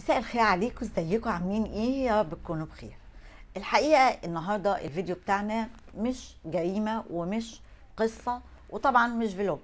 مساء الخير عليكم ازيكم عاملين ايه يا رب تكونوا بخير الحقيقه النهارده الفيديو بتاعنا مش جريمه ومش قصه وطبعا مش فلوج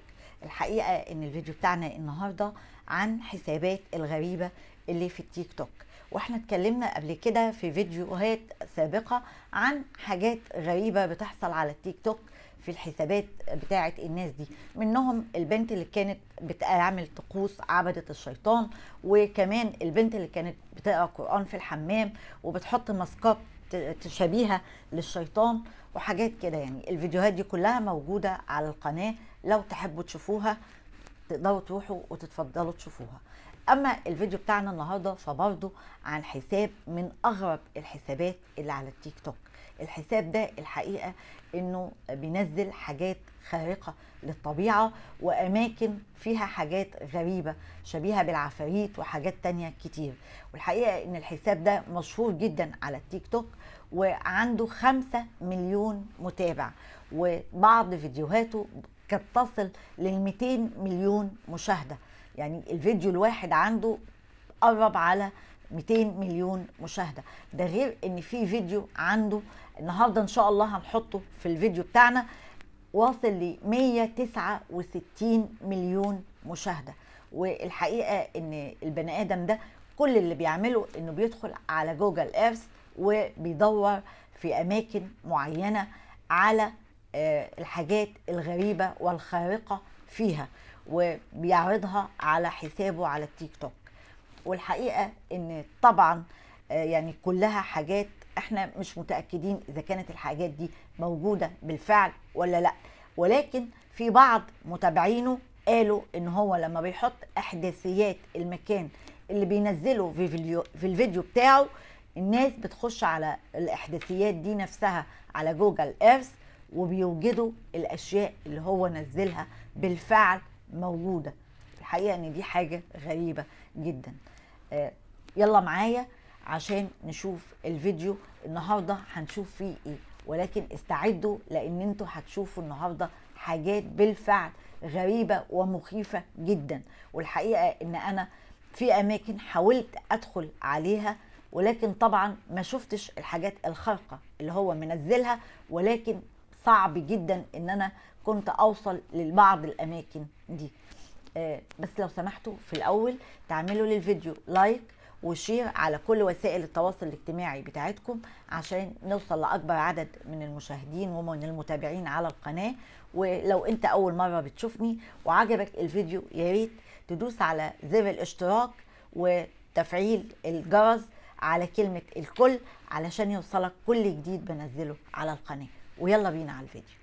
الحقيقه ان الفيديو بتاعنا النهارده عن حسابات الغريبه اللي في التيك توك واحنا اتكلمنا قبل كده في فيديوهات سابقه عن حاجات غريبه بتحصل على التيك توك في الحسابات بتاعه الناس دي منهم البنت اللي كانت بتعمل طقوس عبده الشيطان وكمان البنت اللي كانت بتقرا قران في الحمام وبتحط ماسكات شبيهه للشيطان وحاجات كده يعني الفيديوهات دي كلها موجوده على القناه لو تحبوا تشوفوها تقدروا تروحوا وتتفضلوا تشوفوها اما الفيديو بتاعنا النهارده فبرضه عن حساب من اغرب الحسابات اللي على التيك توك الحساب ده الحقيقه انه بينزل حاجات خارقه للطبيعه واماكن فيها حاجات غريبه شبيهه بالعفاريت وحاجات تانية كتير والحقيقه ان الحساب ده مشهور جدا على التيك توك وعنده خمسة مليون متابع وبعض فيديوهاته كانت تصل لل 200 مليون مشاهده يعني الفيديو الواحد عنده قرب على 200 مليون مشاهده ده غير ان في فيديو عنده النهارده ان شاء الله هنحطه في الفيديو بتاعنا واصل ل 169 مليون مشاهده والحقيقه ان البني ادم ده كل اللي بيعمله انه بيدخل على جوجل ايرث وبيدور في اماكن معينه على آه، الحاجات الغريبه والخارقه فيها وبيعرضها على حسابه على التيك توك والحقيقه ان طبعا آه، يعني كلها حاجات احنا مش متاكدين اذا كانت الحاجات دي موجوده بالفعل ولا لا ولكن في بعض متابعينه قالوا ان هو لما بيحط احداثيات المكان اللي بينزله في فيديو في الفيديو بتاعه الناس بتخش على الاحداثيات دي نفسها على جوجل ايرث وبيوجدوا الاشياء اللي هو نزلها بالفعل موجوده الحقيقه ان دي حاجه غريبه جدا آه، يلا معايا عشان نشوف الفيديو النهارده هنشوف فيه ايه ولكن استعدوا لان انتوا هتشوفوا النهارده حاجات بالفعل غريبه ومخيفه جدا والحقيقه ان انا في اماكن حاولت ادخل عليها ولكن طبعا ما شفتش الحاجات الخارقه اللي هو منزلها ولكن صعب جدا ان انا كنت اوصل لبعض الاماكن دي آه، بس لو سمحتوا في الاول تعملوا للفيديو لايك وشير على كل وسائل التواصل الاجتماعي بتاعتكم عشان نوصل لاكبر عدد من المشاهدين ومن المتابعين على القناه ولو انت اول مره بتشوفني وعجبك الفيديو يا ريت تدوس على زر الاشتراك وتفعيل الجرس على كلمه الكل علشان يوصلك كل جديد بنزله على القناه ويلا بينا على الفيديو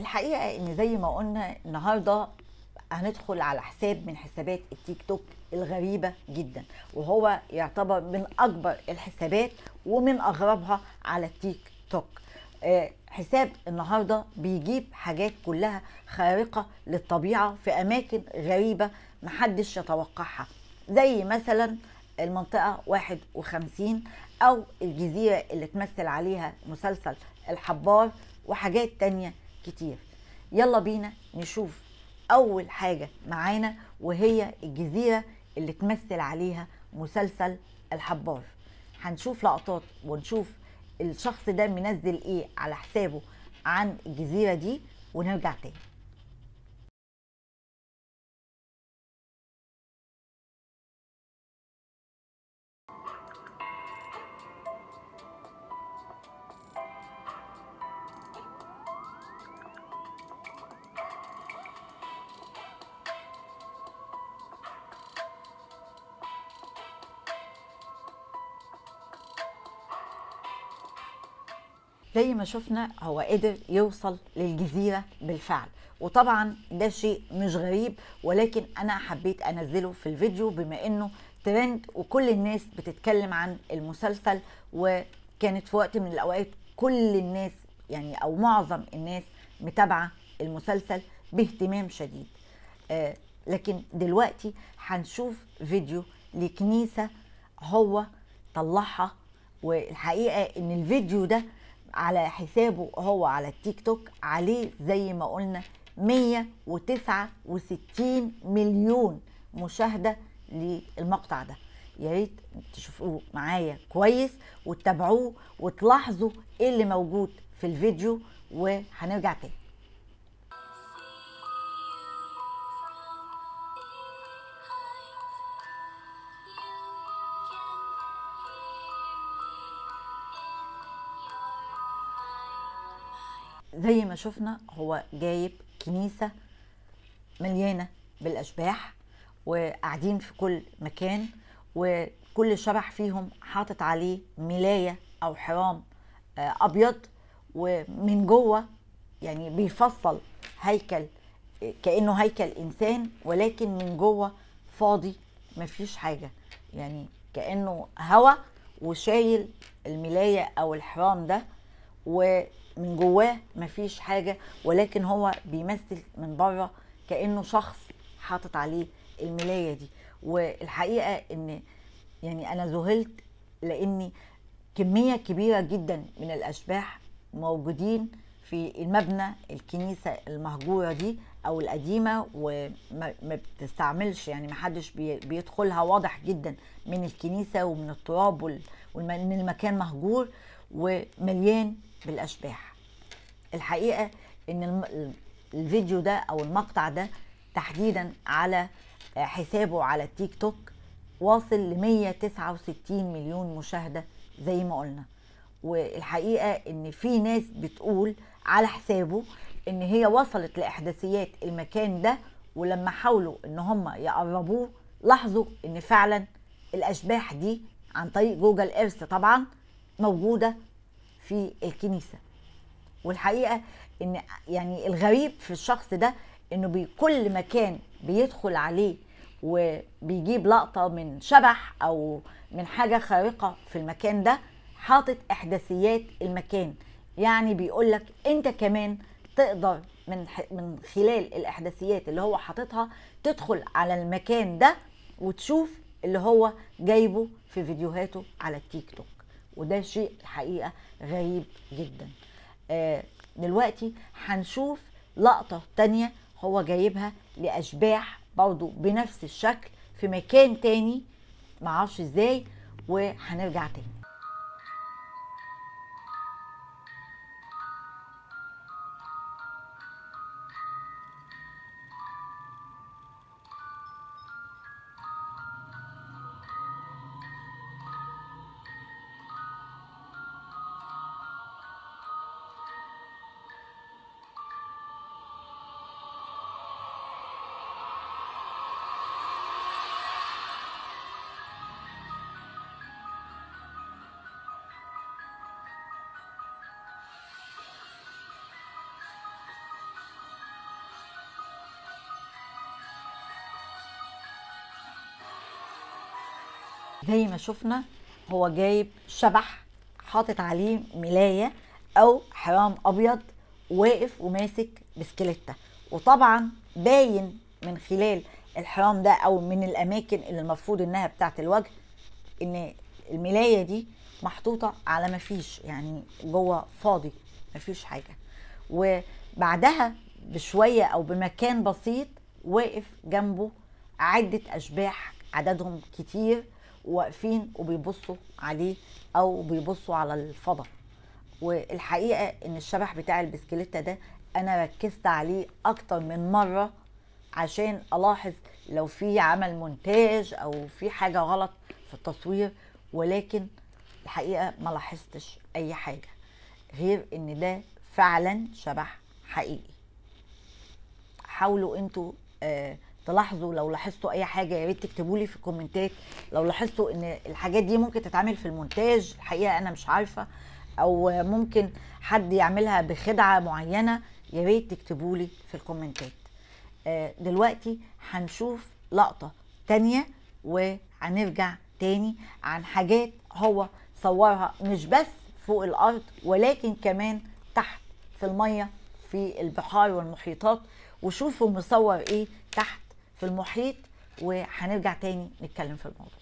الحقيقه ان زي ما قلنا النهارده هندخل على حساب من حسابات التيك توك الغريبه جدا وهو يعتبر من اكبر الحسابات ومن اغربها على التيك توك آه، حساب النهارده بيجيب حاجات كلها خارقه للطبيعه في اماكن غريبه محدش يتوقعها زي مثلا المنطقه 51 او الجزيره اللي تمثل عليها مسلسل الحبار وحاجات تانية كتير يلا بينا نشوف اول حاجه معانا وهي الجزيره اللي تمثل عليها مسلسل الحبار هنشوف لقطات ونشوف الشخص ده منزل ايه على حسابه عن الجزيره دي ونرجع تاني زي ما شفنا هو قدر يوصل للجزيرة بالفعل وطبعا ده شيء مش غريب ولكن انا حبيت انزله في الفيديو بما انه ترند وكل الناس بتتكلم عن المسلسل وكانت في وقت من الاوقات كل الناس يعني او معظم الناس متابعه المسلسل باهتمام شديد آه لكن دلوقتي هنشوف فيديو لكنيسه هو طلعها والحقيقه ان الفيديو ده على حسابه هو على التيك توك عليه زي ما قلنا 169 مليون مشاهده للمقطع ده يا ريت تشوفوه معايا كويس وتتابعوه وتلاحظوا ايه اللي موجود في الفيديو وهنرجع تاني زي ما شفنا هو جايب كنيسة مليانة بالأشباح وقاعدين في كل مكان وكل شبح فيهم حاطط عليه ملاية أو حرام آه، أبيض ومن جوه يعني بيفصل هيكل كأنه هيكل إنسان ولكن من جوه فاضي مفيش حاجة يعني كأنه هوا وشايل الملاية أو الحرام ده و من جواه مفيش حاجه ولكن هو بيمثل من بره كانه شخص حاطط عليه الملايه دي والحقيقه ان يعني انا ذهلت لاني كميه كبيره جدا من الاشباح موجودين في المبنى الكنيسه المهجوره دي او القديمه وما بتستعملش يعني ما حدش بيدخلها واضح جدا من الكنيسه ومن التراب ومن المكان مهجور ومليان بالاشباح الحقيقه ان الفيديو ده او المقطع ده تحديدا على حسابه على التيك توك واصل ل 169 مليون مشاهده زي ما قلنا والحقيقه ان في ناس بتقول على حسابه ان هي وصلت لاحداثيات المكان ده ولما حاولوا ان هم يقربوه لاحظوا ان فعلا الاشباح دي عن طريق جوجل ايرث طبعا موجوده في الكنيسه والحقيقه ان يعني الغريب في الشخص ده انه بكل مكان بيدخل عليه وبيجيب لقطه من شبح او من حاجه خارقه في المكان ده حاطط احداثيات المكان يعني بيقول لك انت كمان تقدر من من خلال الاحداثيات اللي هو حاططها تدخل على المكان ده وتشوف اللي هو جايبه في فيديوهاته على التيك توك وده شيء الحقيقه غريب جدا آه، دلوقتي هنشوف لقطه تانية هو جايبها لاشباح برضه بنفس الشكل في مكان تاني معرفش ازاي وهنرجع تاني زي ما شفنا هو جايب شبح حاطط عليه ملاية أو حرام أبيض واقف وماسك بسكليتة وطبعا باين من خلال الحرام ده أو من الأماكن اللي المفروض إنها بتاعة الوجه إن الملاية دي محطوطة على مفيش يعني جوه فاضي مفيش حاجة وبعدها بشوية أو بمكان بسيط واقف جنبه عدة أشباح عددهم كتير واقفين وبيبصوا عليه او بيبصوا على الفضاء والحقيقه ان الشبح بتاع البسكليته ده انا ركزت عليه اكتر من مره عشان الاحظ لو في عمل مونتاج او في حاجه غلط في التصوير ولكن الحقيقه ما لاحظتش اي حاجه غير ان ده فعلا شبح حقيقي حاولوا انتوا آه تلاحظوا لو لاحظتوا اي حاجه يا ريت تكتبوا لي في الكومنتات لو لاحظتوا ان الحاجات دي ممكن تتعمل في المونتاج الحقيقه انا مش عارفه او ممكن حد يعملها بخدعه معينه يا ريت تكتبوا لي في الكومنتات آه، دلوقتي هنشوف لقطه تانية وهنرجع تاني عن حاجات هو صورها مش بس فوق الارض ولكن كمان تحت في الميه في البحار والمحيطات وشوفوا مصور ايه تحت في المحيط وهنرجع تاني نتكلم في الموضوع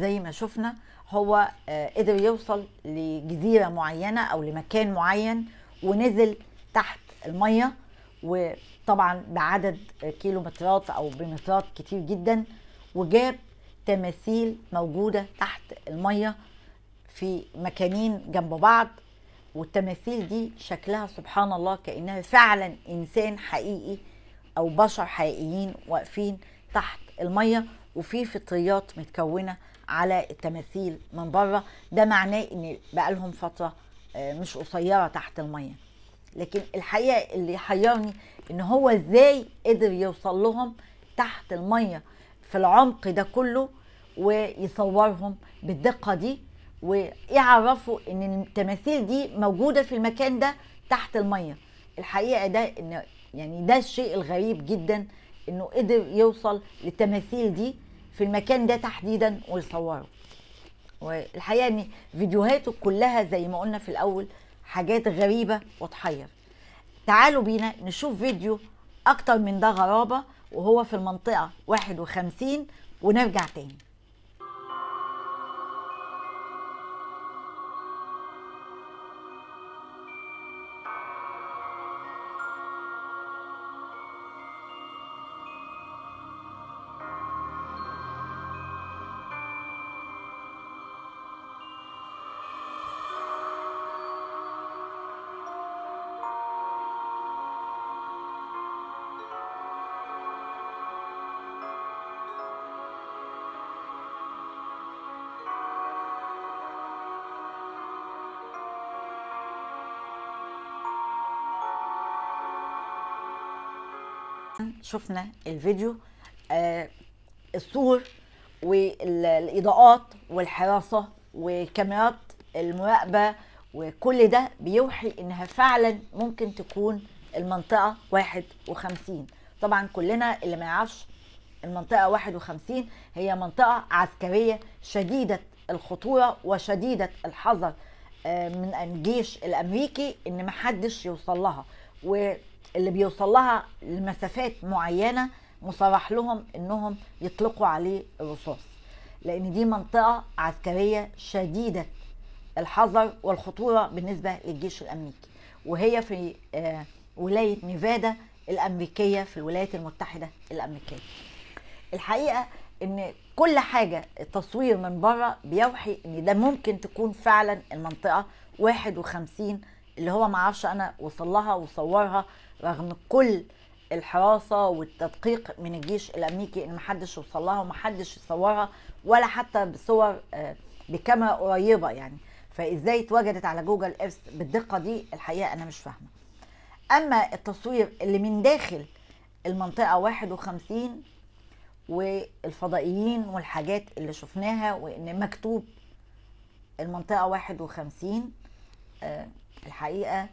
زي ما شفنا هو آه، قدر يوصل لجزيرة معينة أو لمكان معين ونزل تحت المية وطبعا بعدد كيلومترات أو بمترات كتير جدا وجاب تماثيل موجودة تحت المية في مكانين جنب بعض والتماثيل دي شكلها سبحان الله كأنها فعلا إنسان حقيقي أو بشر حقيقيين واقفين تحت المية وفي فطريات متكونة على التماثيل من بره ده معناه ان بقى لهم فتره آه، مش قصيره تحت الميه لكن الحقيقه اللي حيرني ان هو ازاي قدر يوصل لهم تحت الميه في العمق ده كله ويصورهم بالدقه دي ويعرفوا ان التماثيل دي موجوده في المكان ده تحت الميه الحقيقه ده ان يعني ده الشيء الغريب جدا انه قدر يوصل للتماثيل دي في المكان ده تحديدا ويصوروا والحقيقه ان فيديوهاته كلها زي ما قلنا في الاول حاجات غريبه وتحير تعالوا بينا نشوف فيديو اكتر من ده غرابه وهو في المنطقه 51 ونرجع تاني شفنا الفيديو آه الصور والاضاءات والحراسه وكاميرات المراقبه وكل ده بيوحي انها فعلا ممكن تكون المنطقه 51 طبعا كلنا اللي ما يعرفش المنطقه 51 هي منطقه عسكريه شديده الخطوره وشديده الحذر آه، من الجيش الامريكي ان محدش يوصل لها و اللي بيوصل لها لمسافات معينه مصرح لهم انهم يطلقوا عليه الرصاص لان دي منطقه عسكريه شديده الحذر والخطوره بالنسبه للجيش الامريكي وهي في آه، ولايه نيفادا الامريكيه في الولايات المتحده الامريكيه الحقيقه ان كل حاجه التصوير من بره بيوحي ان ده ممكن تكون فعلا المنطقه 51 اللي هو معرفش انا وصل لها وصورها رغم كل الحراسه والتدقيق من الجيش الامريكي ان محدش وصل لها ومحدش يصورها ولا حتى بصور آه، بكاميرا قريبه يعني فازاي اتوجدت على جوجل ايرث بالدقه دي الحقيقه انا مش فاهمه اما التصوير اللي من داخل المنطقه 51 والفضائيين والحاجات اللي شفناها وان مكتوب المنطقه 51 آه، الحقيقه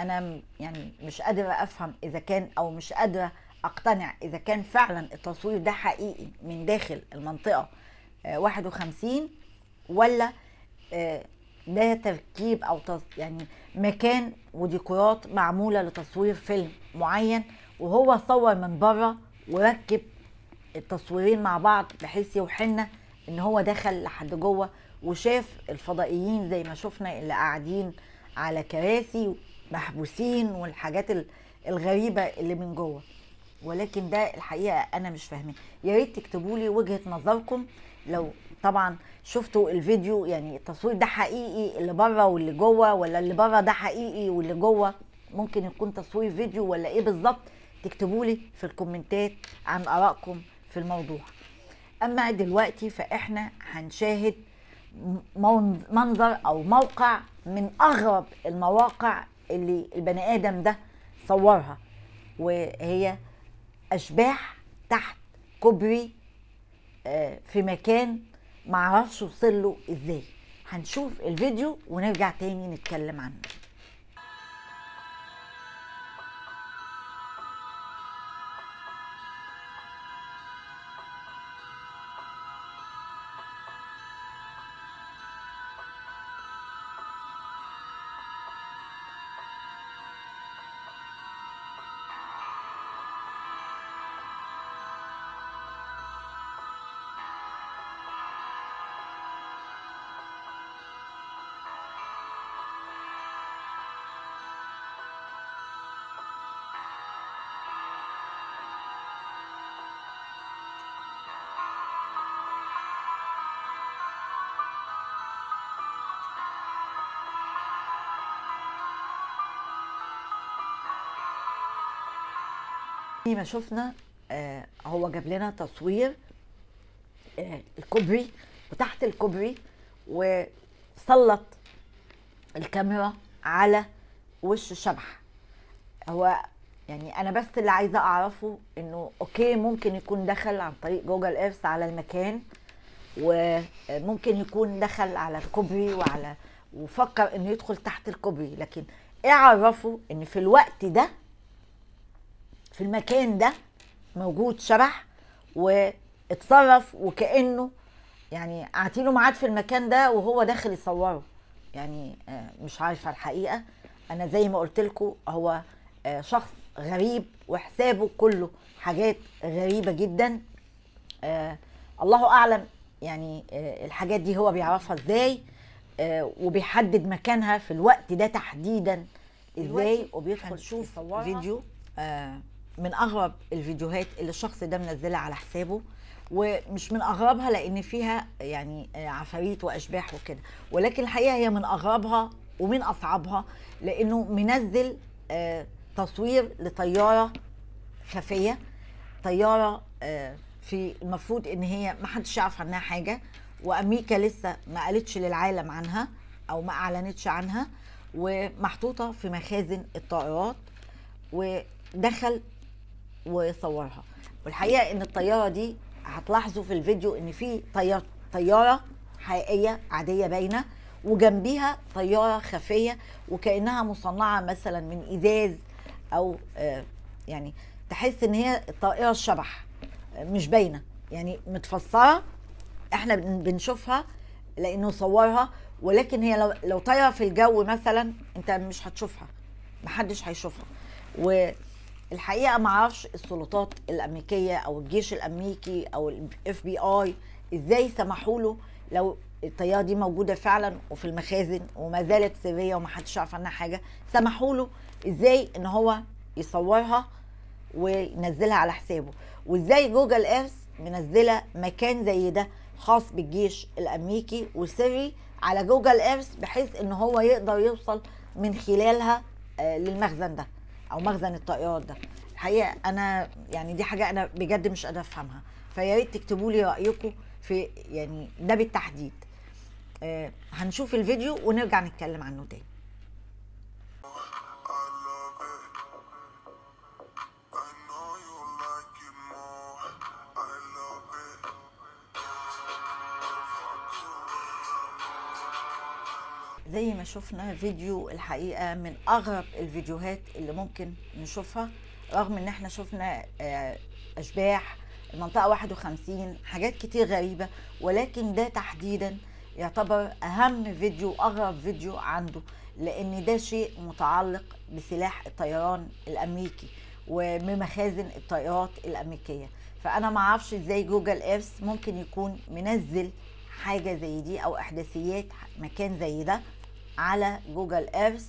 انا يعني مش قادره افهم اذا كان او مش قادره اقتنع اذا كان فعلا التصوير ده حقيقي من داخل المنطقه 51 آه، ولا آه، ده تركيب او يعني مكان وديكورات معموله لتصوير فيلم معين وهو صور من بره وركب التصويرين مع بعض بحيث يوحنا ان هو دخل لحد جوه وشاف الفضائيين زي ما شفنا اللي قاعدين على كراسي محبوسين والحاجات الغريبه اللي من جوه ولكن ده الحقيقه انا مش فاهمه يا ريت تكتبوا لي وجهه نظركم لو طبعا شفتوا الفيديو يعني التصوير ده حقيقي اللي بره واللي جوه ولا اللي بره ده حقيقي واللي جوه ممكن يكون تصوير فيديو ولا ايه بالظبط تكتبوا لي في الكومنتات عن ارائكم في الموضوع اما دلوقتي فاحنا هنشاهد منظر او موقع من اغرب المواقع اللي البني ادم ده صورها وهي اشباح تحت كوبري آه، في مكان معرفش وصله ازاي هنشوف الفيديو ونرجع تاني نتكلم عنه زي ما شفنا آه هو جاب لنا تصوير آه الكوبري وتحت الكوبري وسلط الكاميرا على وش الشبح هو يعني انا بس اللي عايزه اعرفه انه اوكي ممكن يكون دخل عن طريق جوجل ايرث على المكان وممكن يكون دخل على الكوبري وعلى وفكر انه يدخل تحت الكوبري لكن ايه عرفه ان في الوقت ده في المكان ده موجود شبح واتصرف وكانه يعني قاعدين له ميعاد في المكان ده وهو داخل يصوره يعني آه، مش عارفه الحقيقه انا زي ما قلت لكم هو آه، شخص غريب وحسابه كله حاجات غريبه جدا آه، الله اعلم يعني الحاجات دي هو بيعرفها ازاي وبيحدد مكانها في الوقت ده تحديدا ازاي وبيدخل يشوف فيديو من اغرب الفيديوهات اللي الشخص ده منزلها على حسابه ومش من اغربها لان فيها يعني آه، عفاريت واشباح وكده ولكن الحقيقه هي من اغربها ومن اصعبها لانه منزل آه، تصوير لطياره خفيه طياره آه، في المفروض ان هي ما حدش يعرف عنها حاجه وامريكا لسه ما قالتش للعالم عنها او ما اعلنتش عنها ومحطوطه في مخازن الطائرات ودخل وصورها والحقيقه ان الطياره دي هتلاحظوا في الفيديو ان في طياره طياره حقيقيه عاديه باينه وجنبيها طياره خفيه وكانها مصنعه مثلا من ازاز او آه، يعني تحس ان هي طائره الشبح مش باينه يعني متفسره احنا بنشوفها لانه صورها ولكن هي لو لو طايره في الجو مثلا انت مش هتشوفها محدش هيشوفها و الحقيقه ما اعرفش السلطات الامريكيه او الجيش الامريكي او الاف بي اي ازاي سمحوا له لو الطياره دي موجوده فعلا وفي المخازن وما زالت سريه ومحدش عارف عنها حاجه سمحوا له ازاي ان هو يصورها وينزلها على حسابه وازاي جوجل ايرث منزله مكان زي ده خاص بالجيش الامريكي وسري على جوجل ايرث بحيث ان هو يقدر يوصل من خلالها آه، للمخزن ده او مخزن الطائرات ده الحقيقه انا يعني دي حاجه انا بجد مش قادره افهمها فيا ريت تكتبوا لي رايكم في يعني ده بالتحديد آه، هنشوف الفيديو ونرجع نتكلم عنه تاني زي ما شفنا فيديو الحقيقه من اغرب الفيديوهات اللي ممكن نشوفها رغم ان احنا شفنا آه، اشباح المنطقه 51 حاجات كتير غريبه ولكن ده تحديدا يعتبر اهم فيديو اغرب فيديو عنده لان ده شيء متعلق بسلاح الطيران الامريكي ومخازن الطائرات الامريكيه فانا ما اعرفش ازاي جوجل ايرث ممكن يكون منزل حاجه زي دي او احداثيات مكان زي ده على جوجل ايرث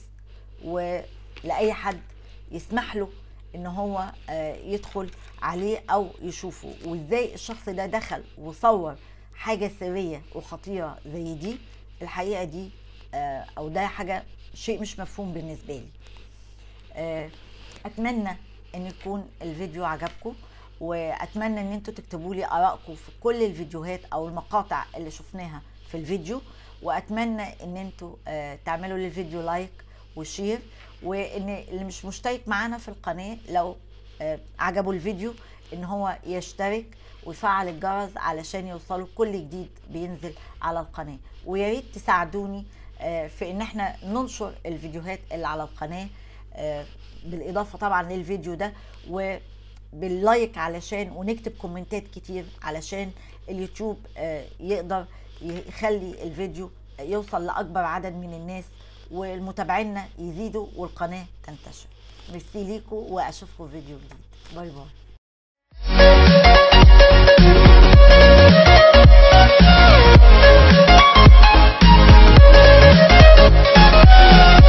ولاي حد يسمح له ان هو آه، يدخل عليه او يشوفه وازاي الشخص ده دخل وصور حاجه سريه وخطيره زي دي الحقيقه دي آه، او ده حاجه شيء مش مفهوم بالنسبه لي آه، اتمنى ان يكون الفيديو عجبكم واتمنى ان انتوا تكتبوا لي ارائكم في كل الفيديوهات او المقاطع اللي شفناها في الفيديو واتمنى ان انتوا آه، تعملوا للفيديو لايك وشير وان اللي مش مشترك معانا في القناه لو آه، عجبه الفيديو ان هو يشترك ويفعل الجرس علشان يوصلوا كل جديد بينزل على القناه ويا ريت تساعدوني آه، في ان احنا ننشر الفيديوهات اللي على القناه بالاضافه طبعا للفيديو ده وباللايك علشان ونكتب كومنتات كتير علشان اليوتيوب يقدر يخلي الفيديو يوصل لاكبر عدد من الناس والمتابعينا يزيدوا والقناه تنتشر ميرسي ليكم واشوفكم في فيديو جديد باي باي